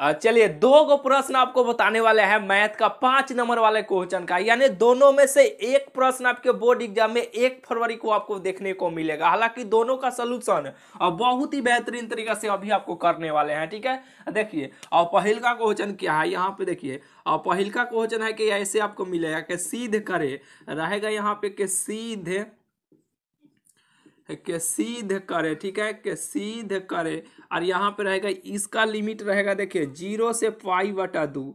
चलिए दो गो प्रश्न आपको बताने वाले हैं मैथ का पांच नंबर वाले क्वेश्चन का यानी दोनों में से एक प्रश्न आपके बोर्ड एग्जाम में एक फरवरी को आपको देखने को मिलेगा हालांकि दोनों का सोल्यूशन बहुत ही बेहतरीन तरीका से अभी आपको करने वाले हैं ठीक है देखिए और पहल का क्वेश्चन क्या है यहाँ पे देखिए और पहल का क्वेश्चन है कि ऐसे आपको मिलेगा कि सीध करे रहेगा यहाँ पे कि सीधे के सीध करे ठीक है के सीध करे और यहाँ पे रहेगा इसका लिमिट रहेगा देखिए जीरो से पाई बटा दू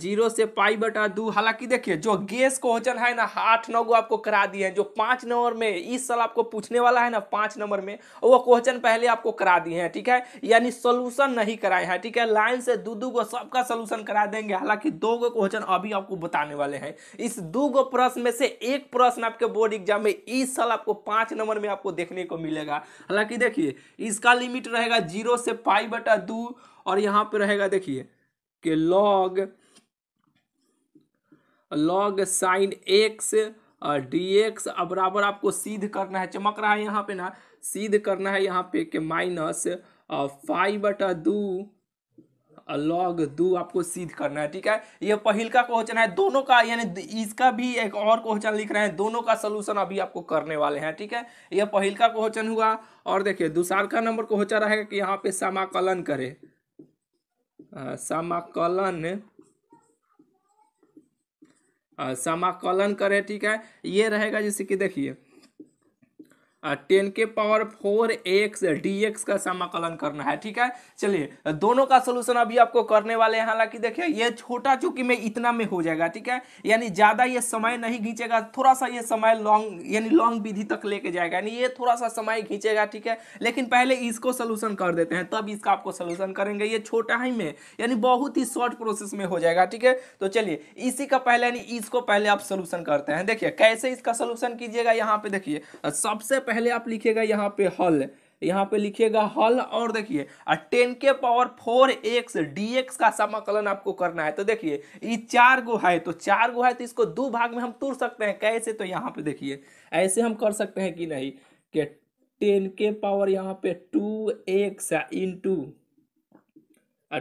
जीरो से पाई बटा दू हालांकि देखिए जो गैस क्वेश्चन है ना आठ नौ को आपको करा दिए हैं जो पाँच नंबर में इस साल आपको पूछने वाला है ना पाँच नंबर में वो क्वेश्चन पहले आपको करा दिए हैं ठीक है यानी सोल्यूशन नहीं कराए हैं ठीक है लाइन से दो दो को सबका सोल्यूशन करा देंगे हालांकि दो गो क्वेश्चन अभी आपको बताने वाले हैं इस दो गो प्रश्न में से एक प्रश्न आपके बोर्ड एग्जाम में इस साल आपको पाँच नंबर में आपको देखने को मिलेगा हालांकि देखिए इसका लिमिट रहेगा जीरो से पाई बटा दू और यहाँ पर रहेगा देखिए कि log log sine x d x बराबर आपको सीध करना है चमक रहा है यहाँ पे ना सीध करना है यहाँ पे के माइनस फाइव बटा दू लॉग uh, दो आपको सीध करना है ठीक है ये पहल का क्वेश्चन है दोनों का यानी इसका भी एक और क्वेश्चन लिख रहे हैं दोनों का सोल्यूशन अभी आपको करने वाले हैं ठीक है यह पहल का क्वेश्चन हुआ और देखिए दूसरा का नंबर क्वेश्चन रहेगा कि यहाँ पे समाकलन करे uh, समाकलन समाकलन करें ठीक है ये रहेगा जैसे कि देखिए टेन के power four x d x का समाकलन करना है ठीक है चलिए दोनों का सोल्यूशन अभी आपको करने वाले हैं हालांकि देखिए ये छोटा चूंकि में इतना में हो जाएगा ठीक है यानी ज़्यादा ये समय नहीं खींचेगा थोड़ा सा ये समय लॉन्ग यानी लॉन्ग विधि तक लेके जाएगा यानी ये थोड़ा सा समय खींचेगा ठीक है लेकिन पहले इसको सोल्यूशन कर देते हैं तब इसका आपको सोल्यूशन करेंगे ये छोटा ही में यानी बहुत ही शॉर्ट प्रोसेस में हो जाएगा ठीक है तो चलिए इसी का पहले यानी इसको पहले आप सोल्यूशन करते हैं देखिए कैसे इसका सोल्यूशन कीजिएगा यहाँ पे देखिए सबसे पहले आप लिखिएगा यहाँ पे हल यहाँ पे लिखिएगा हल और देखिए टेन के power four x d x का समाकलन आपको करना है तो देखिए ये चार गो है तो चार गो है तो इसको दो भाग में हम तोड़ सकते हैं कैसे तो यहाँ पे देखिए ऐसे हम कर सकते हैं कि नहीं कि टेन के पावर यहाँ पे two x into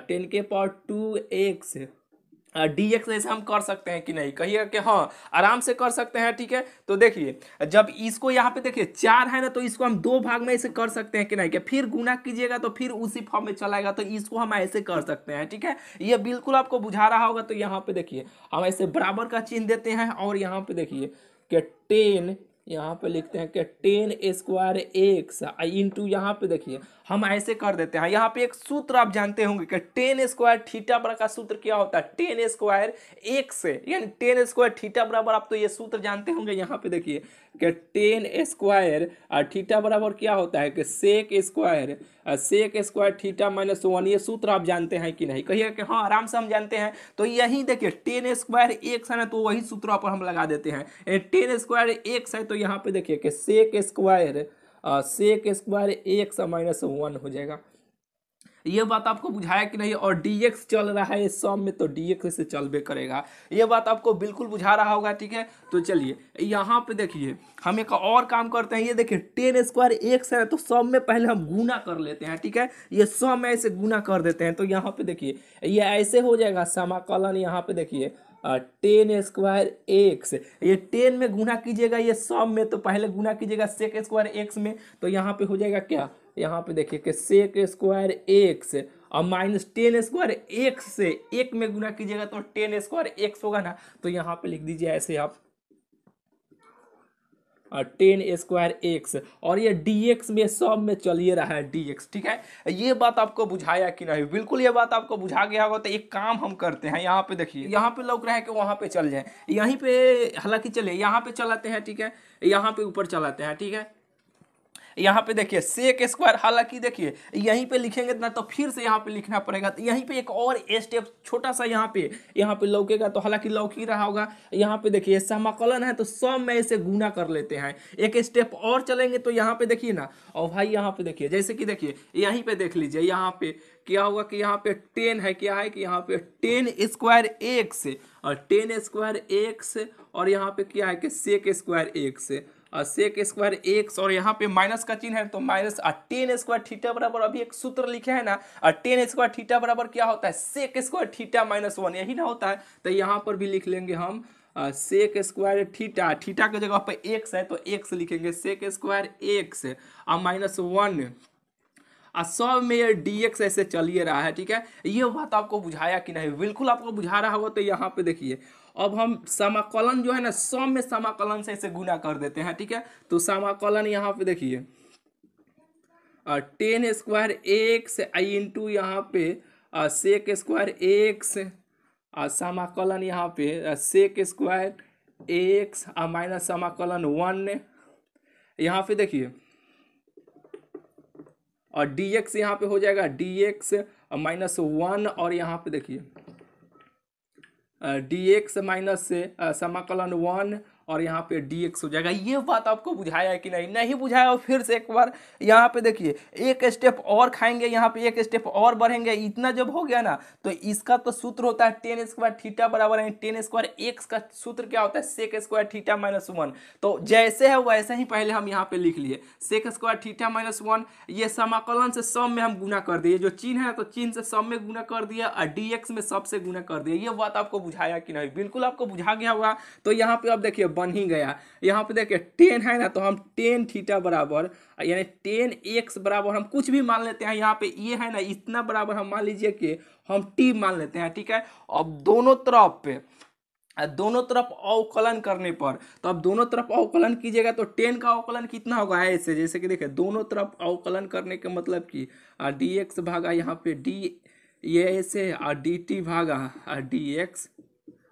tan के power two x d x ऐसे हम कर सकते हैं कि नहीं कहिएगा कि हाँ आराम से कर सकते हैं ठीक है तो देखिए जब इसको यहाँ पे देखिए चार है ना तो इसको हम दो भाग में ऐसे कर सकते हैं कि नहीं कि फिर गुना कीजिएगा तो फिर उसी फॉर्म में चलाएगा तो इसको हम ऐसे कर सकते हैं ठीक है ये बिल्कुल आपको बुझा रहा होगा तो यहाँ पे देखिए हम ऐसे बराबर का चिन्ह देते हैं और यहाँ पे देखिए कि टेन यहाँ पे लिखते हैं कि tan square x into यहाँ पे देखिए हम ऐसे कर देते हैं यहाँ पे एक सूत्र आप जानते होंगे कि टेन स्क्वायर थीटा बराबर का सूत्र क्या होता है टेन स्क्वायर एक्स यानी टेन स्क्वायर थीटा बराबर आप तो ये सूत्र जानते होंगे यहाँ पे देखिए कि टेन स्क्वायर और थीटा बराबर क्या होता है कि sec square sec square theta minus one ये सूत्र आप जानते हैं कि नहीं कहिए कि हाँ आराम से हम जानते हैं तो यही देखिए टेन स्क्वायर एक है तो वही सूत्रों पर हम लगा देते हैं टेन स्क्वायर एक है तो यहाँ पे देखिए कि सेक स्क्वायर सेक स्क्वायर सा माइनस वन हो जाएगा ये बात आपको बुझाया कि नहीं और डी चल रहा है इस सम में तो डी से चलबे करेगा ये बात आपको बिल्कुल बुझा रहा होगा ठीक है तो चलिए यहाँ पे देखिए हम एक और काम करते हैं ये देखिए टेन स्क्वायर एक्स है तो सम में पहले हम गुना कर लेते हैं ठीक है ये सम ऐसे गुना कर देते हैं तो यहाँ पे देखिए ये ऐसे हो जाएगा समाकलन यहाँ पे देखिए टेन स्क्वायर एक्स ये टेन में गुना कीजिएगा ये सम में तो पहले गुना कीजिएगा सेक स्क्वायर एक्स में तो यहाँ पे हो जाएगा क्या यहाँ पे देखिए कि सेक स्क्वायर एक्स और माइनस टेन स्क्वायर एक्स से एक में गुना कीजिएगा तो टेन स्क्वायर एक्स होगा ना तो यहाँ पे लिख दीजिए ऐसे आप टेन स्क्वायर एक्स और ये डी एक्स में सब में चलिए रहा है डी एक्स ठीक है ये बात आपको बुझाया कि नहीं बिल्कुल ये बात आपको बुझा गया होगा तो एक काम हम करते हैं यहाँ पे देखिए यहाँ पे लोग रहे है कि वहाँ पे चल जाए यहीं पे हालांकि चले यहाँ पे चलाते हैं ठीक है यहाँ पे ऊपर चलाते हैं ठीक है यहाँ पे देखिए सेक स्क्वायर हालांकि देखिए यहीं पे लिखेंगे ना तो फिर से यहाँ पे लिखना पड़ेगा तो यहीं पे एक और स्टेप छोटा सा यहाँ पे यहाँ पे लौकेगा तो हालांकि लौक ही रहा होगा यहाँ पे देखिए समाकलन है तो सब में इसे गुना कर लेते हैं एक स्टेप और चलेंगे तो यहाँ पे देखिए ना और भाई यहाँ पे देखिए जैसे कि देखिए यहीं पे देख लीजिए यहाँ पे क्या होगा कि यहाँ पे टेन है क्या है कि यहाँ पे टेन स्क्वायर एक्स और टेन स्क्वायर एक्स और यहाँ पे क्या है कि sec square x sec square x और यहाँ पे माइनस का चिन्ह है तो माइनस टेन स्क्वायर थीटा बराबर अभी एक सूत्र लिखे है ना और टेन स्क्वायर थीटा बराबर क्या होता है sec square theta minus one यही ना होता है तो यहाँ पर भी लिख लेंगे हम सेक स्क्वायर थीटा थीटा के जगह पर एक्स है तो एक्स लिखेंगे सेक स्क्वायर एक्स और माइनस वन और सब में ये डी एक्स ऐसे चलिए रहा है ठीक है ये बात आपको बुझाया कि नहीं बिल्कुल आपको बुझा रहा होगा तो यहाँ पे देखिए अब हम समाकलन जो है ना सम में समाकलन से इसे गुना कर देते हैं ठीक है तो समाकलन यहाँ पे देखिए टेन स्क्वायर एक्स आई इंटू यहाँ पे सेक स्क्वायर एक्स समाकलन यहाँ पे सेक स्क्वायर एक्स माइनस समाकलन वन यहाँ पे देखिए और डी एक्स यहाँ पे हो जाएगा डी एक्स माइनस वन और यहाँ पे देखिए डी एक्स माइनस से समाकलन वन और यहाँ पे डी हो जाएगा ये बात आपको बुझाया है कि नहीं नहीं बुझाया फिर से एक बार यहाँ पे देखिए एक स्टेप और खाएंगे यहाँ पे एक स्टेप और बढ़ेंगे इतना जब हो गया ना तो इसका तो सूत्र होता है टेन स्क्वायर थीटा बराबर है टेन स्क्वायर एक्स का सूत्र क्या होता है sec square theta minus one तो जैसे है वैसे ही पहले हम यहाँ पे लिख लिए sec square theta minus one ये समाकलन से सब में हम गुना कर दिए जो चीन है तो चीन से सब में गुना कर दिया और डी में सबसे गुना कर दिया ये बात आपको बुझाया कि नहीं बिल्कुल आपको बुझा गया हुआ तो यहाँ पे आप देखिए बन ही गया यहाँ पे देखिए टेन है ना तो हम टेन थीटा बराबर यानी टेन एक्स बराबर हम कुछ भी मान लेते हैं यहाँ पे ये है ना इतना बराबर हम मान लीजिए कि हम टी मान लेते हैं ठीक है अब दोनों तरफ पे दोनों तरफ अवकलन करने पर तो अब दोनों तरफ अवकलन कीजिएगा तो टेन का अवकलन कितना होगा ऐसे जैसे कि देखिए दोनों तरफ अवकलन करने के मतलब कि डी एक्स भागा यहाँ पे डी ये ऐसे और डी टी भागा डी एक्स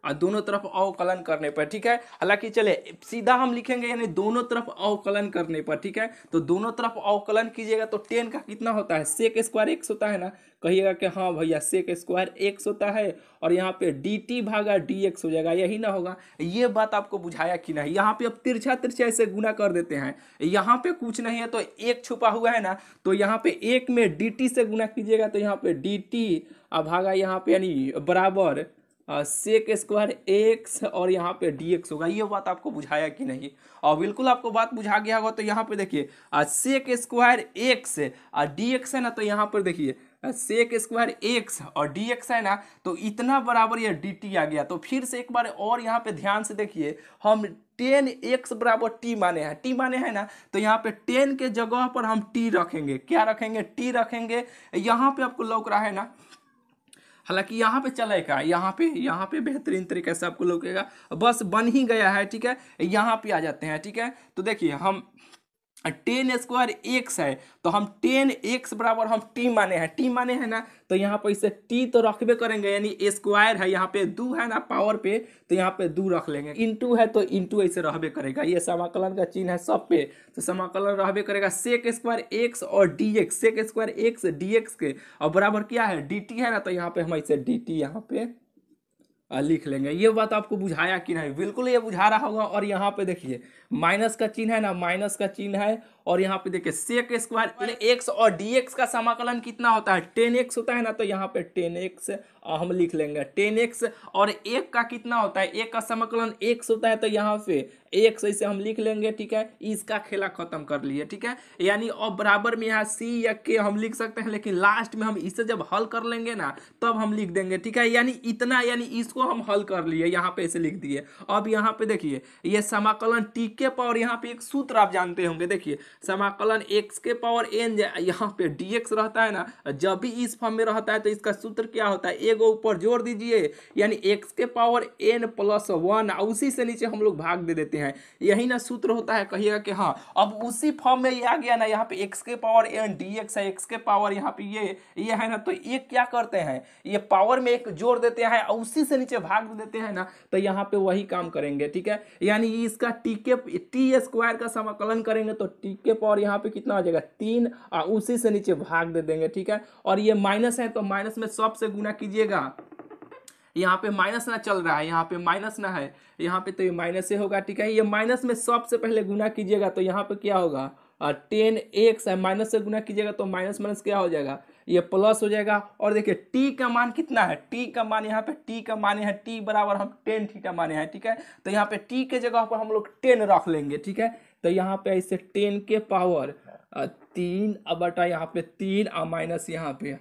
और दोनों तरफ अवकलन करने पर ठीक है हालांकि चले सीधा हम लिखेंगे यानी दोनों तरफ अवकलन करने पर ठीक है तो दोनों तरफ अवकलन कीजिएगा तो टेन का कितना होता है सेक स्क्वायर एक्स होता है ना कहिएगा कि हाँ भैया सेक स्क्वायर एक्स होता है और यहाँ पे डी टी भागा डी एक्स हो जाएगा यही ना होगा ये बात आपको बुझाया कि नहीं यहाँ पे अब तिरछा तिरछा ऐसे गुना कर देते हैं यहाँ पे कुछ नहीं है तो एक छुपा हुआ है ना तो यहाँ पे एक में डी टी से गुना कीजिएगा तो यहाँ पे डी टी भागा यहाँ पे यानी बराबर सेक स्क्वायर एक्स और यहाँ पे डी एक्स होगा ये बात आपको बुझाया कि नहीं और बिल्कुल आपको बात बुझा गया होगा तो यहाँ पे देखिए सेक स्क्वायर एक्स और डी एक्स है ना तो यहाँ पर देखिए सेक स्क्वायर एक्स और डी एक्स है ना तो इतना बराबर यह डी टी आ गया तो फिर से एक बार और यहाँ पे ध्यान से देखिए हम टेन एक्स बराबर टी माने हैं टी माने हैं ना तो यहाँ पे टेन के जगह पर हम टी रखेंगे क्या रखेंगे टी रखेंगे यहाँ पे आपको लौक रहा है ना हालांकि यहाँ पे चलेगा यहाँ पे यहाँ पे बेहतरीन तरीके से आपको लगेगा बस बन ही गया है ठीक है यहाँ पे आ जाते हैं ठीक है तो देखिए हम टेन स्क्वायर एक्स है तो हम टेन एक्स बराबर हम टी माने हैं टी माने हैं ना तो यहाँ पर इसे टी तो रखबे करेंगे यानी स्क्वायर है यहाँ पे दो है ना पावर पे तो यहाँ पे दू रख लेंगे टू है तो इंटू ऐसे रहबे करेगा ये समाकलन का चिन्ह है सब पे तो समाकलन रहबे करेगा सेक स्क्वायर एक्स और d x sec square x d x के और बराबर क्या है डी टी है ना तो यहाँ पे हम ऐसे डी टी यहाँ पे लिख लेंगे ये बात आपको बुझाया कि नहीं बिल्कुल ये बुझा रहा होगा और यहाँ पे देखिए माइनस का चिन्ह है ना माइनस का चिन्ह है और यहाँ पे देखिए सेक स्क्वायर एक्स और एक्स का समाकलन कितना होता है टेन एक्स होता है ना तो यहाँ पे टेन एक्स हम लिख लेंगे टेन एक्स और एक का कितना होता है एक का समाकलन एक होता है तो यहाँ पे एक से हम लिख लेंगे ठीक है इसका खेला खत्म कर लिए ठीक है यानी अब बराबर में यहाँ सी या के हम लिख सकते हैं लेकिन लास्ट में हम इसे जब हल कर लेंगे ना तब हम लिख देंगे ठीक है यानी इतना यानी इसको हम हल कर लिए यहाँ पे ऐसे लिख दिए अब यहाँ पे देखिए ये समाकलन टी के पावर यहाँ पे एक सूत्र आप जानते होंगे देखिए समाकलन एक्स के पावर एन यहाँ पे डी रहता है ना जब भी इस फॉर्म में रहता है तो इसका सूत्र क्या होता है एगो ऊपर जोड़ दीजिए यानी एक्स के पावर एन प्लस वन उसी से नीचे हम लोग भाग दे देते हैं यही ना सूत्र होता है कहिएगा कि हाँ अब उसी फॉर्म में ये आ गया ना यहाँ पे एक्स के पावर एन डी एक्स है एक्स के पावर यहाँ पे ये ये है ना तो ये क्या करते हैं ये पावर में एक जोड़ देते हैं और उसी से नीचे भाग दे देते हैं ना तो यहाँ पे वही काम करेंगे ठीक है यानी इसका टी के टी स्क्वायर का समाकलन करेंगे तो टी के पावर यहाँ पे कितना आ जाएगा तीन और उसी से नीचे भाग दे देंगे ठीक है और ये माइनस है तो माइनस में सबसे गुना कीजिए लीजिएगा यहाँ पे माइनस ना चल रहा है यहाँ पे माइनस ना है यहाँ पे तो ये माइनस से होगा ठीक है ये माइनस में सबसे पहले गुना कीजिएगा तो यहाँ पे क्या होगा टेन एक्स है माइनस से गुना कीजिएगा तो माइनस माइनस क्या हो जाएगा ये प्लस हो जाएगा और देखिए टी का मान कितना है टी का मान यहाँ पे टी का मान है टी बराबर हम टेन थीटा माने हैं ठीक है तो यहाँ पे टी के जगह पर हम लोग टेन रख लेंगे ठीक है तो यहाँ पे ऐसे टेन के पावर तीन अब बटा यहाँ पे तीन और माइनस यहाँ पे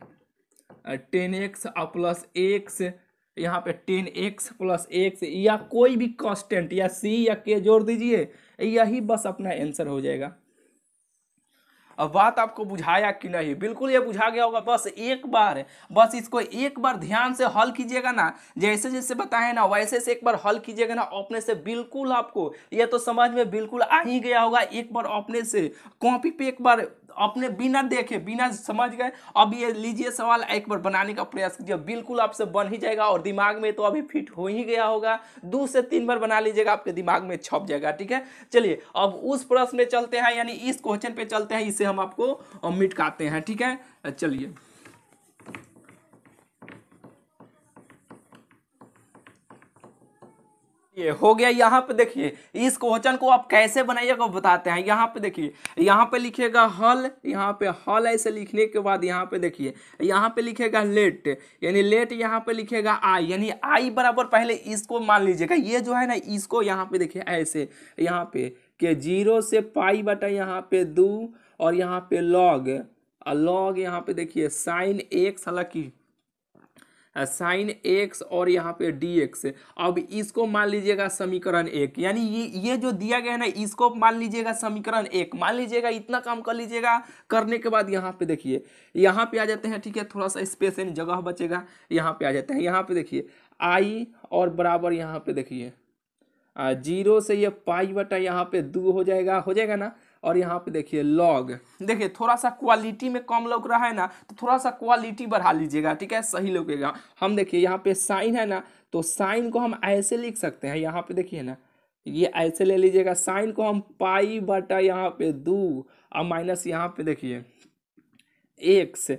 टेन एक्स प्लस एक्स यहाँ पे टेन एक्स प्लस एक्स या कोई भी कॉन्स्टेंट या सी या के जोड़ दीजिए यही बस अपना आंसर हो जाएगा अब बात आपको बुझाया कि नहीं बिल्कुल ये बुझा गया होगा बस एक बार बस इसको एक बार ध्यान से हल कीजिएगा ना जैसे जैसे बताएं ना वैसे से एक बार हल कीजिएगा ना अपने से बिल्कुल आपको ये तो समझ में बिल्कुल आ ही गया होगा एक बार अपने से कॉपी पे एक बार अपने बिना देखे बिना समझ गए अब ये लीजिए सवाल एक बार बनाने का प्रयास कीजिए बिल्कुल आपसे बन ही जाएगा और दिमाग में तो अभी फिट हो ही गया होगा दो से तीन बार बना लीजिएगा आपके दिमाग में छप जाएगा ठीक है चलिए अब उस प्रश्न में चलते हैं यानी इस क्वेश्चन पे चलते हैं इसे हम आपको मिटकाते हैं ठीक है चलिए ये हो गया यहाँ पे देखिए इस क्वेश्चन को आप कैसे बनाइएगा बताते हैं यहाँ पे देखिए यहाँ पे लिखिएगा हल यहाँ पे हल ऐसे लिखने के बाद यहाँ पे देखिए यहाँ पे लिखेगा लेट यानी लेट यहाँ पे लिखेगा आई यानी आई बराबर पहले इसको मान लीजिएगा ये जो है ना इसको यहाँ पे देखिए ऐसे यहाँ पे कि जीरो से पाई बटा यहाँ पे दो और यहाँ पे लॉग लॉग यहाँ पे देखिए साइन एक सला की साइन एक्स और यहाँ पे डी एक्स अब इसको मान लीजिएगा समीकरण एक यानी ये ये जो दिया गया है ना इसको मान लीजिएगा समीकरण एक मान लीजिएगा इतना काम कर लीजिएगा करने के बाद यहाँ पे देखिए यहाँ पे आ जाते हैं ठीक है थोड़ा सा स्पेस यानी जगह बचेगा यहाँ पे आ जाते हैं यहाँ पे देखिए आई और बराबर यहाँ पे देखिए जीरो से ये पाई बटा यहाँ पे दो हो जाएगा हो जाएगा ना और यहाँ पे देखिए लॉग देखिए थोड़ा सा क्वालिटी में कम लग रहा है ना तो थोड़ा सा क्वालिटी बढ़ा लीजिएगा ठीक है सही लगेगा हम देखिए यहाँ पे साइन है ना तो साइन को हम ऐसे लिख सकते हैं यहाँ पे देखिए ना ये ऐसे ले लीजिएगा साइन को हम पाई बटा यहाँ पे दो और माइनस यहाँ पे देखिए एक्स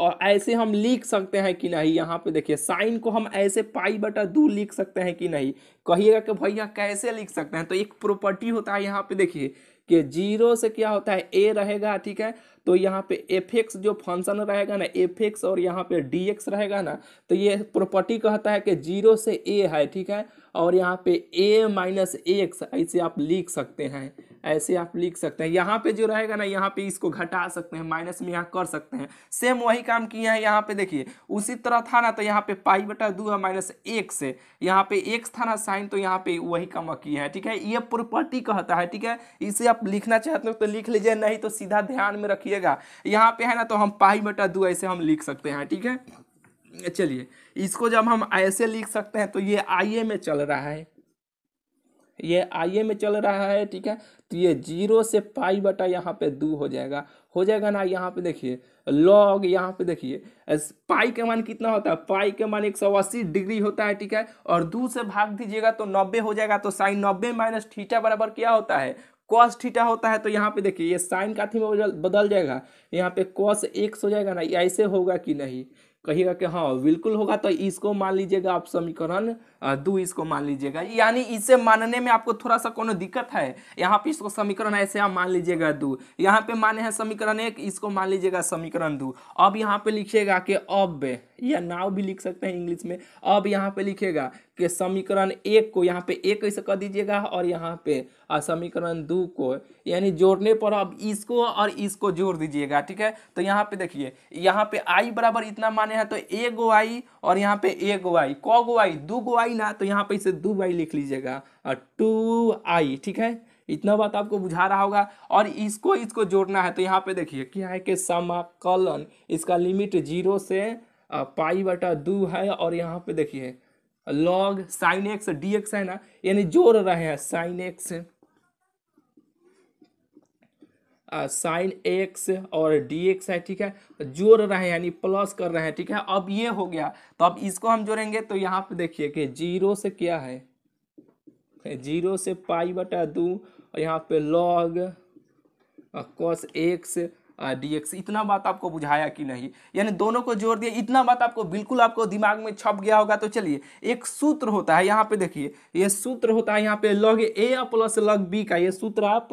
और ऐसे हम लिख सकते हैं कि नहीं यहाँ पे देखिए साइन को हम ऐसे पाई बटा दो लिख सकते हैं कि नहीं कहिएगा कि भैया कैसे लिख सकते हैं तो एक प्रॉपर्टी होता है यहाँ पे देखिए कि जीरो से क्या होता है ए रहेगा ठीक है तो यहाँ पे एफ एक्स जो फंक्शन रहेगा ना एफ एक्स और यहाँ पे डी एक्स रहेगा ना तो ये प्रॉपर्टी कहता है कि जीरो से ए है ठीक है और यहाँ पे ए माइनस एक्स ऐसे आप लिख सकते हैं ऐसे आप लिख सकते हैं यहाँ पे जो रहेगा ना यहाँ पे इसको घटा सकते हैं माइनस में यहाँ कर सकते हैं सेम वही काम किया है यहाँ पे देखिए उसी तरह था ना तो यहाँ पे पाई बटा दू है माइनस एक से यहाँ पे एक था ना साइन तो यहाँ पे वही काम किया है ठीक है ये प्रॉपर्टी कहता है ठीक है इसे आप लिखना चाहते हो तो लिख लीजिए नहीं तो सीधा ध्यान में रखिएगा यहाँ पे है ना तो हम पाई बटा दू ऐसे हम लिख सकते हैं ठीक है चलिए इसको जब हम ऐसे लिख सकते हैं तो ये आई में चल रहा है ये आई में चल रहा है ठीक है तो ये जीरो से पाई बटा यहाँ पे दो हो जाएगा हो जाएगा ना यहाँ पे देखिए लॉग यहाँ पे देखिए पाई के मान कितना होता है पाई के मान एक सौ अस्सी डिग्री होता है ठीक है और दो से भाग दीजिएगा तो नब्बे हो जाएगा तो साइन नब्बे माइनस थीटा बराबर क्या होता है कॉस थीटा होता है तो यहाँ पे देखिए ये साइन का थी में बदल जाएगा यहाँ पे कॉस एक हो जाएगा ना ऐसे होगा कि नहीं कहिएगा कि हाँ बिल्कुल होगा तो इसको मान लीजिएगा आप समीकरण दू इसको मान लीजिएगा यानी इसे मानने में आपको थोड़ा सा कोनो दिक्कत है यहाँ पे इसको समीकरण ऐसे आप मान लीजिएगा दू यहाँ पे माने हैं समीकरण एक इसको मान लीजिएगा समीकरण दू अब यहाँ पे लिखिएगा कि अब या नाव भी लिख सकते हैं इंग्लिश में अब यहाँ पे लिखेगा कि समीकरण एक को यहाँ पे एक ऐसे कर दीजिएगा और यहाँ पे समीकरण दो को यानी जोड़ने पर अब इसको और इसको जोड़ दीजिएगा ठीक है तो यहाँ पे देखिए यहाँ पे आई बराबर इतना माने हैं तो ए गो आई और यहाँ पे ए गो आई क गो आई दू गो आई आई ना तो यहाँ पे इसे दो आई लिख लीजिएगा टू आई ठीक है इतना बात आपको बुझा रहा होगा और इसको इसको जोड़ना है तो यहाँ पे देखिए क्या है कि समाकलन इसका लिमिट जीरो से पाई बटा दो है और यहाँ पे देखिए log sine x d x है ना यानी जोड़ रहे हैं साइन एक्स साइन एक्स और डी एक्स है ठीक है जोड़ रहे हैं यानी प्लस कर रहे हैं ठीक है अब ये हो गया तो अब इसको हम जोड़ेंगे तो यहाँ पे देखिए कि जीरो से क्या है जीरो से पाई बटा दू और यहाँ पे log cos x d x इतना बात आपको बुझाया कि नहीं यानी दोनों को जोड़ दिया इतना बात आपको बिल्कुल आपको दिमाग में छप गया होगा तो चलिए एक सूत्र होता है यहाँ पे देखिए ये सूत्र होता है यहाँ पे log a plus log b का ये सूत्र आप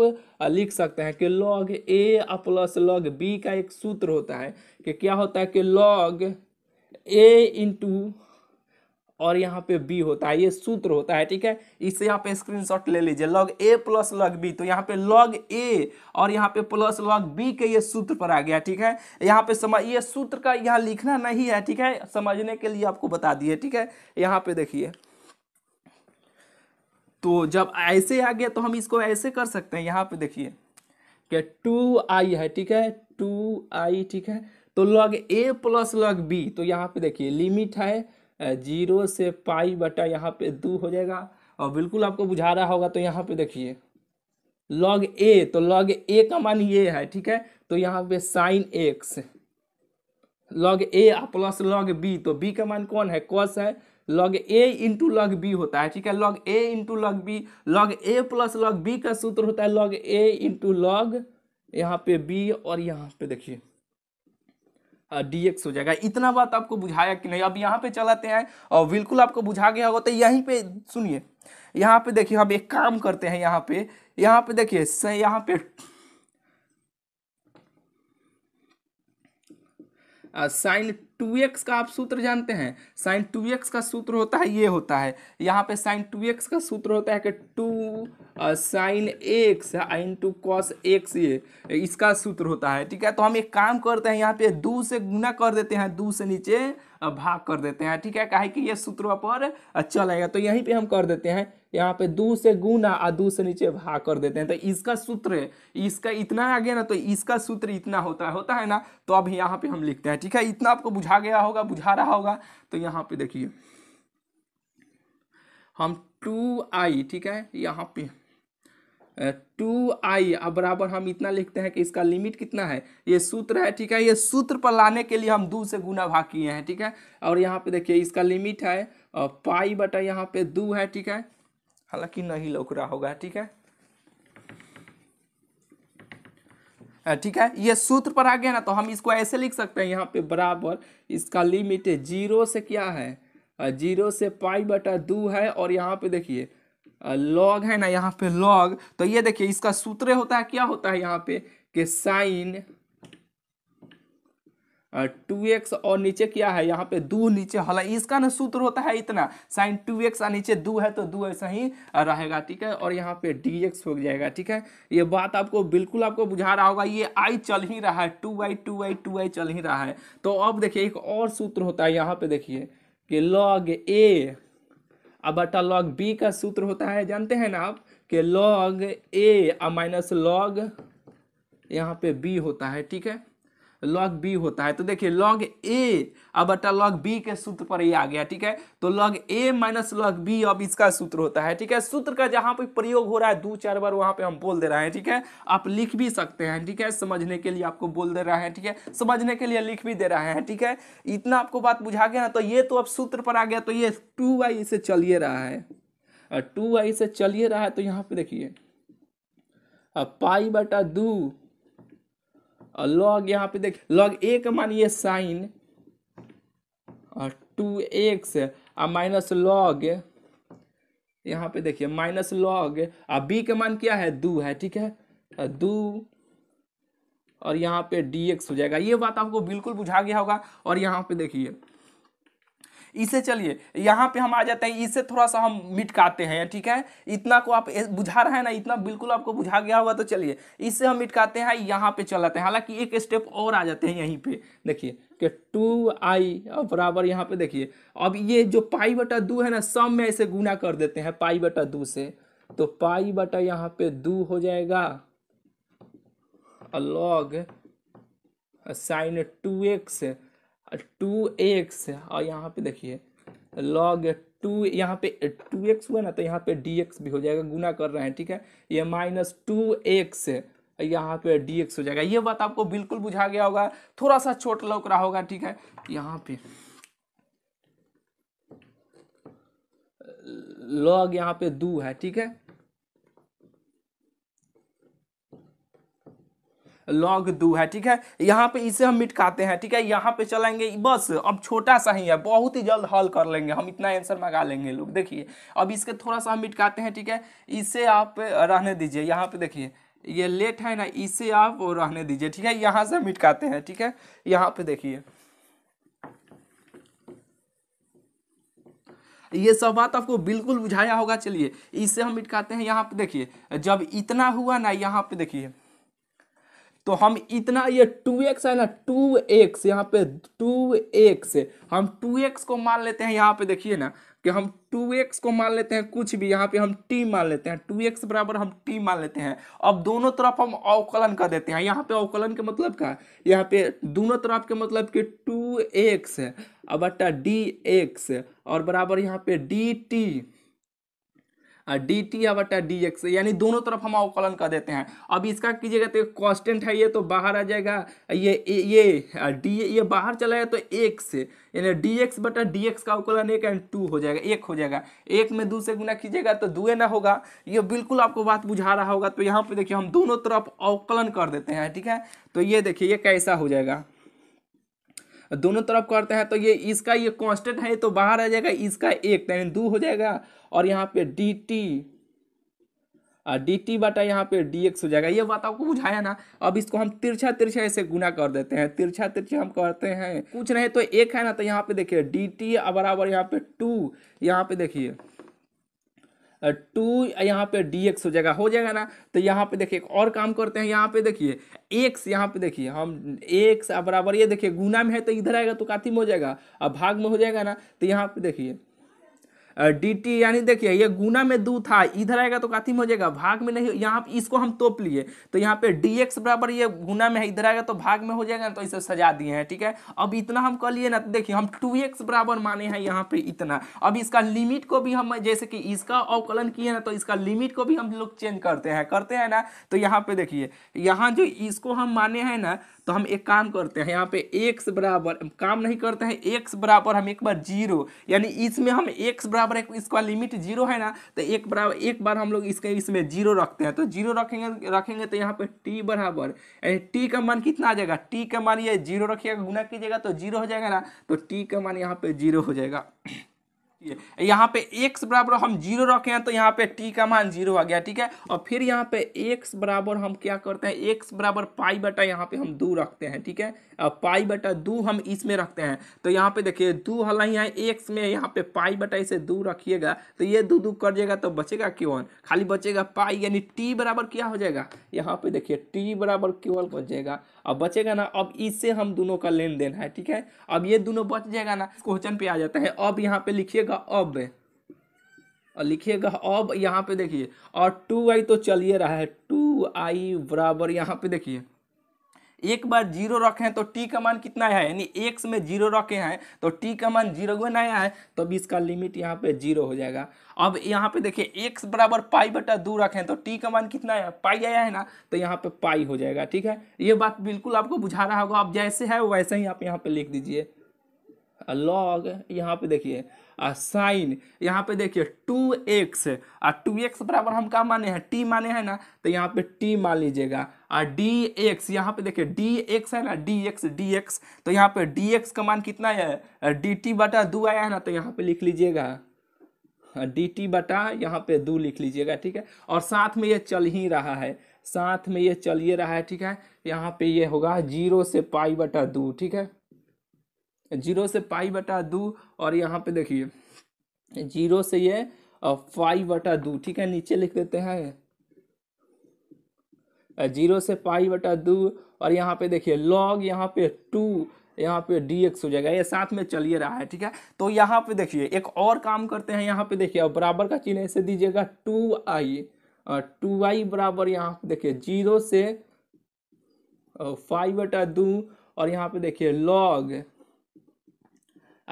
लिख सकते हैं कि log a plus log b का एक सूत्र होता है कि क्या होता है कि लॉग ए इंटू और यहाँ पे बी होता है ये सूत्र होता है ठीक है इसे यहाँ पे स्क्रीनशॉट ले लीजिए log a plus log b तो यहाँ पे लॉग ए और यहाँ पे प्लस लॉग बी के ये सूत्र पर आ गया ठीक है यहाँ पे समझ ये सूत्र का यहाँ लिखना नहीं है ठीक है समझने के लिए आपको बता दिए ठीक है यहाँ पे देखिए तो जब ऐसे आ गया तो हम इसको ऐसे कर सकते हैं यहाँ पे देखिए क्या टू आई है ठीक है टू आई ठीक है तो log a plus log b तो यहाँ पे देखिए लिमिट है जीरो से पाई बटा यहाँ पे दो हो जाएगा और बिल्कुल आपको बुझा रहा होगा तो यहाँ पे देखिए लॉग ए तो लॉग ए का मान ये है ठीक है तो यहाँ पे sine x log a plus log b तो बी का मान कौन है कॉस है log a into log b होता है ठीक है log a into log b log a plus log b का सूत्र होता है लॉग ए इंटू लॉग यहाँ पे बी और यहाँ पे देखिए डी हो जाएगा इतना बात आपको बुझाया कि नहीं अब यहाँ पे चलाते हैं और बिल्कुल आपको बुझा गया होगा तो यहीं पे सुनिए यहाँ पे देखिए हम एक काम करते हैं यहाँ पे यहाँ पे देखिए यहाँ पे साइन टू एक्स का आप सूत्र जानते हैं साइन टू एक्स का सूत्र होता है ये होता है यहाँ पे साइन टू एक्स का सूत्र होता है कि two sine x into cos x ये इसका सूत्र होता है ठीक है तो हम एक काम करते हैं यहाँ पे दो से गुना कर देते हैं दो से नीचे भाग कर देते हैं ठीक है कहे कि यह सूत्रों पर चलाएगा तो यहीं पर हम कर देते हैं यहाँ पे दो से गुना और दू से नीचे भाग कर देते हैं तो इसका सूत्र इसका इतना आ गया ना तो इसका सूत्र इतना होता है होता है ना तो अब यहाँ पे हम लिखते हैं ठीक है इतना आपको बुझा गया होगा बुझा रहा होगा तो यहाँ पे देखिए हम टू आई ठीक है यहाँ पे टू आई अब बराबर हम इतना लिखते हैं कि इसका लिमिट कितना है ये सूत्र है ठीक है ये सूत्र पर लाने के लिए हम दो से गुना भाग किए हैं ठीक है और यहाँ पे देखिए इसका लिमिट है पाई बटा यहाँ पे दो है ठीक है हालांकि नहीं लौक रहा होगा ठीक है ठीक है ये सूत्र पर आ गया ना तो हम इसको ऐसे लिख सकते हैं यहाँ पे बराबर इसका लिमिट जीरो से क्या है जीरो से पाई बटा दो है और यहाँ पे देखिए लॉग है ना यहाँ पे लॉग तो ये देखिए इसका सूत्र होता है क्या होता है यहाँ पे कि साइन टू एक्स और नीचे क्या है यहाँ पे दो नीचे हला इसका ना सूत्र होता है इतना साइन टू एक्स और नीचे दू है तो दू ऐसा ही रहेगा ठीक है और यहाँ पे डी एक्स हो जाएगा ठीक है ये बात आपको बिल्कुल आपको बुझा रहा होगा ये आई चल ही रहा है two y two y two y चल ही रहा है तो अब देखिए एक और सूत्र होता है यहाँ पे देखिए कि लॉग ए अब बटा लॉग बी का सूत्र होता है जानते हैं ना आप कि लॉग ए माइनस लॉग यहाँ पे बी होता है ठीक है लॉग बी होता है तो देखिए लॉग ए अब अटा लॉग बी के सूत्र पर ही आ गया ठीक है तो log a minus log b अब इसका सूत्र होता है ठीक है सूत्र का जहां पर प्रयोग हो रहा है दो चार बार वहां पे हम बोल दे रहे हैं ठीक है आप लिख भी सकते हैं ठीक है समझने के लिए आपको बोल दे रहे हैं ठीक है समझने के लिए लिख भी दे रहे हैं ठीक है इतना आपको बात बुझा गया ना तो ये तो अब सूत्र पर आ गया तो ये टू वाई से चलिए रहा है और टू वाई से चलिए रहा है तो यहाँ पे देखिए अब पाई बटा दू लॉग यहाँ पे देख लॉग ए का मान ये साइन और टू एक्स और माइनस लॉग यहाँ पे देखिए माइनस लॉग और बी का मान क्या है दू है ठीक है दू और यहाँ पे डी एक्स हो जाएगा ये बात आपको बिल्कुल बुझा गया होगा और यहाँ पे देखिए इसे चलिए यहाँ पे हम आ जाते हैं इसे थोड़ा सा हम मिटकाते हैं ठीक है इतना को आप बुझा रहे हैं ना इतना बिल्कुल आपको बुझा गया होगा तो चलिए इससे हम मिटकाते हैं यहाँ पे चलाते हैं हालांकि एक स्टेप और आ जाते हैं यहीं पे देखिए कि टू आई बराबर यहाँ पे देखिए अब ये जो पाई बटा दू है ना सब में इसे गुना कर देते हैं पाई बटा दू से तो पाई बटा यहाँ पे दो हो जाएगा log sine two x two x और यहाँ पे देखिए लॉग टू यहाँ पे टू एक्स हुआ ना तो यहाँ पे डी एक्स भी हो जाएगा गुना कर रहे हैं ठीक है ये माइनस टू एक्स यहाँ पे डी एक्स हो जाएगा ये बात आपको बिल्कुल बुझा गया होगा थोड़ा सा चोट लौक रहा होगा ठीक है यहाँ पे लॉग यहाँ पे दो है ठीक है लॉग दो है ठीक है यहाँ पे इसे हम मिटकाते हैं ठीक है यहाँ पे चलाएंगे बस अब छोटा सा ही है बहुत ही जल्द हल कर लेंगे हम इतना आंसर मंगा लेंगे लोग देखिए अब इसके थोड़ा सा हम मिटकाते हैं ठीक है इसे आप रहने दीजिए यहाँ पे देखिए ये लेट है ना इसे आप रहने दीजिए ठीक है यहाँ से मिटकाते हैं ठीक है यहाँ पे देखिए ये सब बात आपको बिल्कुल बुझाया होगा चलिए इसे हम मिटकाते हैं यहाँ पे देखिए जब इतना हुआ ना यहाँ पे देखिए तो हम इतना ये टू एक्स है ना टू एक्स यहाँ पे टू एक्स हम टू एक्स को मान लेते हैं यहाँ पे देखिए ना कि हम टू एक्स को मान लेते हैं कुछ भी यहाँ पे हम टी मान लेते हैं टू एक्स बराबर हम टी मान लेते हैं अब दोनों तरफ हम अवकलन कर देते हैं यहाँ पे अवकलन के मतलब क्या यहाँ पे दोनों तरफ के मतलब कि टू एक्स अब डी एक्स और बराबर यहाँ पे डी टी डी टी बटा डी एक्स यानी दोनों तरफ हम अवकलन कर देते हैं अब इसका कीजिएगा तो कॉन्स्टेंट है ये तो बाहर आ जाएगा ये ये डी ये बाहर चला गया तो एक से यानी डी एक्स बटा डी एक्स का अवकलन एक एंड टू हो जाएगा एक हो जाएगा एक में दो से गुना कीजिएगा तो दुए ना होगा ये बिल्कुल आपको बात बुझा रहा होगा तो यहाँ पर देखिए हम दोनों तरफ अवकलन कर देते हैं ठीक है तो ये देखिए ये कैसा हो जाएगा दोनों तरफ करते हैं तो ये इसका ये कांस्टेंट है तो बाहर आ जाएगा इसका एक तो यानी दो हो जाएगा और यहाँ पे डी टी डी टी बटा यहाँ पे डी एक्स हो जाएगा ये बात आपको बुझाया ना अब इसको हम तिरछा तिरछा ऐसे गुना कर देते हैं तिरछा तिरछा हम करते हैं कुछ नहीं तो एक है ना तो यहाँ पे देखिए डी टी बराबर यहाँ पे टू यहाँ पे देखिए टू यहाँ पे डी एक्स हो जाएगा हो जाएगा ना तो यहाँ पे देखिए और काम करते हैं यहाँ पे देखिए एक्स यहाँ पे देखिए हम एक्स बराबर ये देखिए गुना में है तो इधर आएगा तो काथी में हो जाएगा और भाग में हो जाएगा ना तो यहाँ पे देखिए डी टी यानी देखिए ये गुना में दो था इधर आएगा तो काथी में हो जाएगा भाग में नहीं यहाँ इसको हम तोप लिए तो यहाँ पे डी एक्स बराबर ये गुना में है इधर आएगा तो भाग में हो जाएगा ना तो इसे सजा दिए हैं ठीक है अब इतना हम कर लिए ना तो देखिए हम टू एक्स बराबर माने हैं यहाँ पे इतना अब इसका लिमिट को भी हम जैसे कि इसका अवकलन किए ना तो इसका लिमिट को भी हम लोग चेंज करते हैं करते हैं ना तो यहाँ पे देखिए यहाँ जो इसको हम माने हैं ना तो हम एक काम करते हैं यहाँ पे एक्स बराबर काम नहीं करते हैं एक्स बराबर हम एक बार जीरो यानी इसमें हम एक्स बराबर एक इसका लिमिट जीरो है ना तो एक बराबर एक बार हम लोग इसके इसमें जीरो रखते हैं तो जीरो रखेंगे रखेंगे तो यहाँ पर टी बराबर यानी टी का मान कितना आ जाएगा टी का मान ये जीरो रखिएगा गुना कीजिएगा तो जीरो हो जाएगा ना तो टी का मान यहाँ पे जीरो हो जाएगा यहाँ पे x बराबर हम जीरो रखे हैं तो यहाँ पे t का मान जीरो आ गया ठीक है और फिर यहाँ पे x बराबर हम क्या करते हैं x बराबर पाई बटा यहाँ पे हम दो रखते हैं ठीक है पाई बटा दू हम इसमें रखते हैं तो यहाँ पे देखिए दू हालांकि यहाँ एक्स में यहाँ पे पाई बटा इसे दो रखिएगा तो ये दो दो कर जाएगा तो बचेगा क्यों खाली बचेगा पाई यानी टी बराबर क्या हो जाएगा यहाँ पे देखिए टी बराबर क्यूल बच जाएगा अब बचेगा ना अब इससे हम दोनों का लेन देन है ठीक है अब ये दोनों बच जाएगा ना क्वेश्चन पे आ जाता है अब यहाँ पे लिखिएगा अब और लिखिएगा अब यहाँ पे देखिए और टू आई तो चलिए रहा है टू आई बराबर यहाँ पे देखिए एक बार जीरो रखे हैं तो टी का मान कितना है यानी एक्स में जीरो रखे हैं तो टी का मान जीरो नया है तो अभी इसका लिमिट यहाँ पे जीरो हो जाएगा अब यहाँ पे देखिए एक्स बराबर पाई बटा दो रखें तो टी का मान कितना है पाई आया है ना तो यहाँ पे पाई हो जाएगा ठीक है ये बात बिल्कुल आपको बुझा रहा होगा आप जैसे है वैसे ही आप यहाँ पे लिख दीजिए लॉग यहाँ पे देखिए साइन यहाँ पे देखिए टू एक्स और टू एक्स बराबर हम क्या माने हैं टी माने हैं ना तो यहाँ पे टी मान लीजिएगा डी एक्स यहाँ पे देखिए डी एक्स है ना डी एक्स डी एक्स तो यहाँ पे डी एक्स का मान कितना है डी टी बटा दो आया है ना तो यहाँ पे लिख लीजिएगा डी टी बटा यहाँ पे दो लिख लीजिएगा ठीक है और साथ में ये चल ही रहा है साथ में ये चल ये रहा है ठीक है यहाँ पे ये होगा जीरो से पाई बटा दो ठीक है जीरो से पाई बटा दो और यहाँ पे देखिए जीरो से ये फाइव बटा दो ठीक है नीचे लिख देते हैं जीरो से पाई बटा दो और यहाँ पे देखिए लॉग यहाँ पे टू यहाँ पे डी एक्स हो जाएगा ये साथ में चलिए रहा है ठीक है तो यहाँ पे देखिए एक और काम करते हैं यहाँ पे देखिए अब बराबर का चिन्ह ऐसे दीजिएगा टू आई टू आई बराबर यहाँ पे देखिए जीरो से फाइव बटा दो और यहाँ पे देखिए लॉग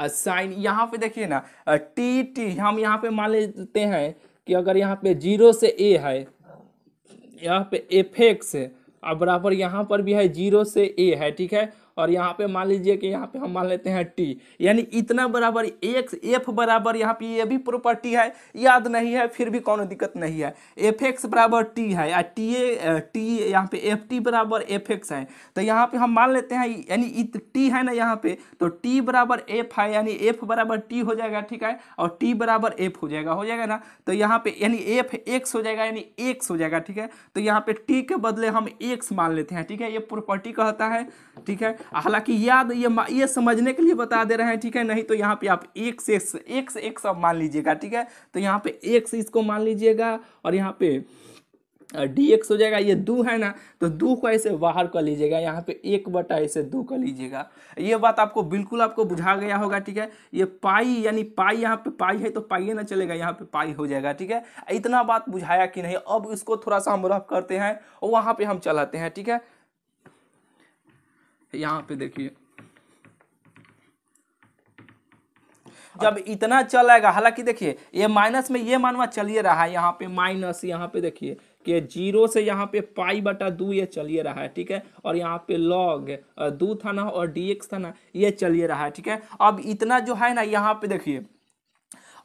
साइन यहाँ पे देखिए ना टी टी हम यहाँ पे मान लेते हैं कि अगर यहाँ पे जीरो से ए है यहाँ पे एफ एक्स अब बराबर यहाँ पर भी है जीरो से ए है ठीक है और यहाँ पे मान लीजिए कि यहाँ पे हम मान लेते हैं टी यानी इतना बराबर एक्स एफ बराबर यहाँ पे ये भी प्रॉपर्टी है याद नहीं है फिर भी कोनो दिक्कत नहीं है एफ एक्स बराबर टी है या टी ए टी यहाँ पे एफ टी बराबर एफ एक्स है तो यहाँ पे हम मान लेते हैं यानी टी है ना यहाँ पे तो टी बराबर एफ है यानी एफ बराबर टी हो जाएगा ठीक है और टी बराबर एफ हो जाएगा हो जाएगा ना तो यहाँ पे यानी एफ एक्स हो जाएगा यानी एक्स हो जाएगा ठीक है तो यहाँ पे टी के बदले हम एक्स मान लेते हैं ठीक है ये प्रॉपर्टी कहता है ठीक है हालांकि याद ये ये समझने के लिए बता दे रहे हैं ठीक है नहीं तो यहाँ पे आप एक से एक से एक सब मान लीजिएगा ठीक है तो यहाँ पे एक से इसको मान लीजिएगा और यहाँ पे डी एक्स हो जाएगा ये दो है ना तो दो को ऐसे बाहर कर लीजिएगा यहाँ पे एक बटा ऐसे दो कर लीजिएगा ये बात आपको बिल्कुल आपको बुझा गया होगा ठीक है ये पाई यानी पाई यहाँ पे पाई है तो पाइए ना चलेगा यहाँ पे पाई हो जाएगा ठीक है इतना बात बुझाया कि नहीं अब इसको थोड़ा सा हम रफ करते हैं और वहाँ पर हम चलाते हैं ठीक है यहाँ पे देखिए जब इतना चलेगा हालांकि देखिए ये माइनस में ये मानवा चलिए रहा है यहाँ पे माइनस यहाँ पे देखिए कि जीरो से यहाँ पे पाई बटा दू ये चलिए रहा है ठीक है और यहाँ पे लॉग दू था ना और डी था ना ये चलिए रहा है ठीक है अब इतना जो है ना यहाँ पे देखिए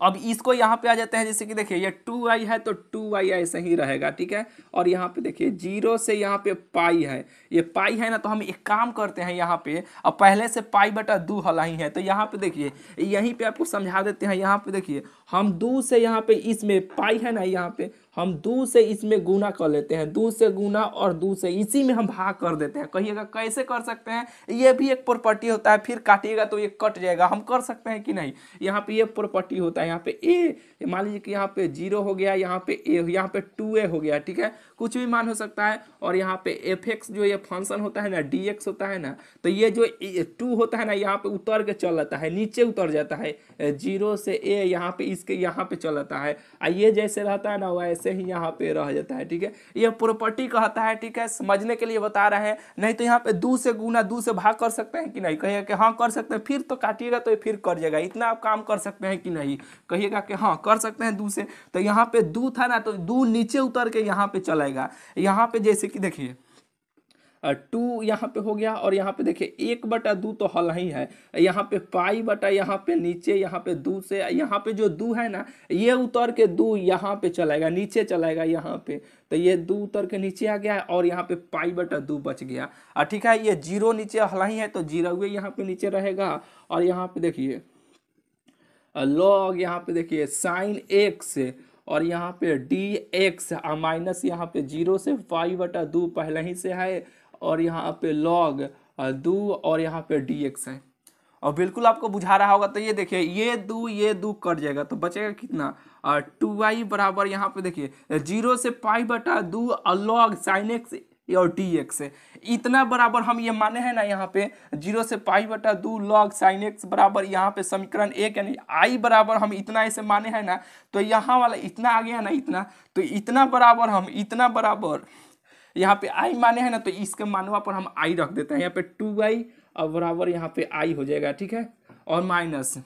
अब इसको यहाँ पे आ जाते हैं जैसे कि देखिए ये टू आई है तो टू आई ऐसे ही रहेगा ठीक है और यहाँ पे देखिए जीरो से यहाँ पे पाई है ये पाई है ना तो हम एक काम करते हैं यहाँ पे अब पहले से पाई बटा दो हला है तो यहाँ पे देखिए यहीं पे आपको समझा देते हैं यहाँ पे देखिए हम दो से यहाँ पे इसमें पाई है ना यहाँ पे हम दो से इसमें गुना कर लेते हैं दो से गुना और दो से इसी में हम भाग कर देते हैं कहिएगा कैसे कर सकते हैं ये भी एक प्रॉपर्टी होता है फिर काटिएगा तो ये कट जाएगा हम कर सकते हैं कि नहीं यहाँ पे ये प्रॉपर्टी होता है यहाँ पे ए मान लीजिए कि यहाँ पे जीरो हो गया यहाँ पे ए यहाँ पे टू ए हो गया ठीक है कुछ भी मान हो सकता है और यहाँ पे एफ एक्स जो ये फंक्शन होता है ना डी एक्स होता है ना तो ये जो टू होता है ना यहाँ पे उतर के चल जाता है नीचे उतर जाता है जीरो से ए यहाँ पे इसके यहाँ पे चल जाता है और ये जैसे रहता है ना वैसे से ही यहाँ पे रह जाता है ठीक है यह प्रॉपर्टी कहता है ठीक है समझने के लिए बता रहे हैं नहीं तो यहाँ पे दू से गुना दू से भाग कर सकते हैं कि नहीं कहिएगा कि हाँ कर सकते हैं फिर तो काटिएगा तो फिर कर जाएगा इतना आप काम कर सकते हैं कि नहीं कहिएगा कि हाँ कर सकते हैं दू से तो यहाँ पे दू था ना तो दू नीचे उतर के यहाँ पे चलेगा यहाँ पे जैसे कि देखिए टू यहाँ पे हो गया और यहाँ पे देखिए एक बटा दो तो हल ही है यहाँ पे पाई बटा यहाँ पे नीचे यहाँ पे दो से यहाँ पे जो दो है ना ये उतर के दो यहाँ पे चलाएगा नीचे चलाएगा यहाँ पे तो ये दो उतर के नीचे आ गया है और यहाँ पे पाई बटा दो बच गया ठीक है ये जीरो नीचे हल ही है तो जीरो हुए यहाँ पे नीचे रहेगा और यहाँ पे देखिए लॉग यहाँ पे देखिए साइन एक्स और यहाँ पे डी एक्स माइनस यहाँ पे जीरो से पाई बटा दो पहले ही से है और यहाँ पे लॉग दू और यहाँ पे डी एक्स है और बिल्कुल आपको बुझा रहा होगा तो ये देखिए ये दो ये दो कट जाएगा तो बचेगा कितना टू वाई बराबर यहाँ पे देखिए जीरो से पाई बटा दो अलॉग साइन एक्स और डी एक्स इतना बराबर हम ये माने हैं ना यहाँ पे जीरो से पाई बटा दो लॉग साइन एक्स बराबर यहाँ पे समीकरण एक यानी आई बराबर हम इतना ऐसे माने हैं ना तो यहाँ वाला इतना आ गया ना इतना तो इतना बराबर हम इतना बराबर यहाँ पे आई माने है ना तो इसके मानवा पर हम आई रख देते हैं यहाँ पे टू आई और बराबर यहाँ पे आई हो जाएगा ठीक है और माइनस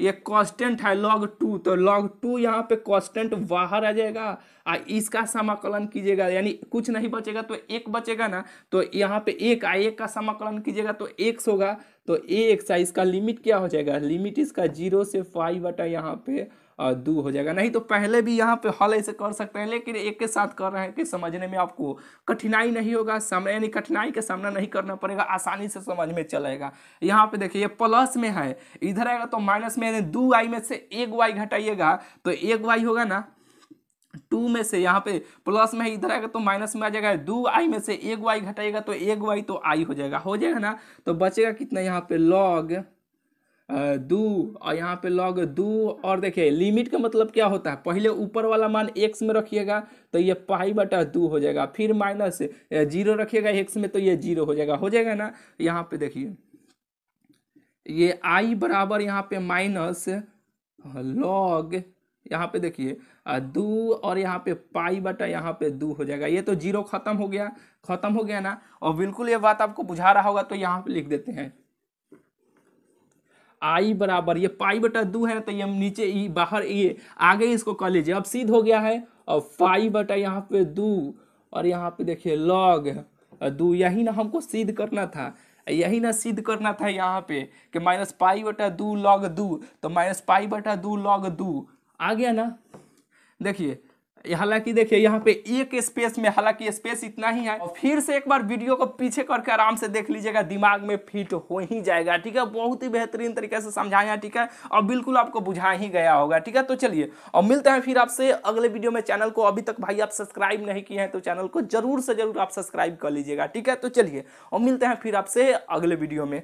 ये कॉन्स्टेंट है लॉग टू तो लॉग टू यहाँ पे कॉन्स्टेंट बाहर आ जाएगा और इसका समाकलन कीजिएगा यानी कुछ नहीं बचेगा तो एक बचेगा ना तो यहाँ पे एक आ एक का समाकलन कीजिएगा तो एक्स होगा तो एक्स आ इसका लिमिट क्या हो जाएगा लिमिट इसका जीरो से फाइव बटा यहाँ पे दू हो जाएगा नहीं तो पहले भी यहाँ पे हल ऐसे कर सकते हैं लेकिन एक के साथ कर रहे हैं कि समझने में आपको कठिनाई नहीं होगा समय यानी कठिनाई का सामना नहीं करना पड़ेगा आसानी से समझ में चलेगा यहाँ पे देखिए प्लस में है इधर आएगा तो माइनस में यानी दो वाई में से एक वाई घटाइएगा तो एक वाई होगा ना टू में से यहाँ पे प्लस में इधर आएगा तो माइनस में आ जाएगा दो आई में से एक वाई घटाएगा तो एक वाई तो आई हो जाएगा हो जाएगा ना तो बचेगा कितना यहाँ पे लॉग दो और यहाँ पे लॉग दो और देखिए लिमिट का मतलब क्या होता है पहले ऊपर वाला मान एक्स में रखिएगा तो ये पाई बटा दो हो जाएगा फिर माइनस जीरो रखिएगा एक्स में तो ये जीरो हो जाएगा हो जाएगा ना यहाँ पे देखिए ये आई बराबर यहाँ पे माइनस लॉग यहाँ पे देखिए दो और यहाँ पे पाई बटा यहाँ पे दो हो जाएगा ये तो जीरो खत्म हो गया खत्म हो गया ना और बिल्कुल ये बात आपको बुझा रहा होगा तो यहाँ पे लिख देते हैं आई बराबर ये पाई बटा दू है तो ये हम नीचे ई बाहर ये आगे इसको कर लीजिए अब सीध हो गया है और फाइव बटा यहाँ पे दू और यहाँ पे देखिए लॉग दू यही ना हमको सीध करना था यही ना सिद्ध करना था यहाँ पे कि माइनस पाई बटा दू लॉग दू तो माइनस पाई बटा दू लॉग दू आ गया ना देखिए हालांकि देखिए यहाँ पे एक स्पेस में हालांकि स्पेस इतना ही है और फिर से एक बार वीडियो को पीछे करके आराम से देख लीजिएगा दिमाग में फिट हो ही जाएगा ठीक है बहुत ही बेहतरीन तरीके से समझाया ठीक है और बिल्कुल आपको बुझा ही गया होगा ठीक है तो चलिए और मिलते हैं फिर आपसे अगले वीडियो में चैनल को अभी तक भाई आप सब्सक्राइब नहीं किए हैं तो चैनल को जरूर से जरूर आप सब्सक्राइब कर लीजिएगा ठीक है तो चलिए और मिलते हैं फिर आपसे अगले वीडियो में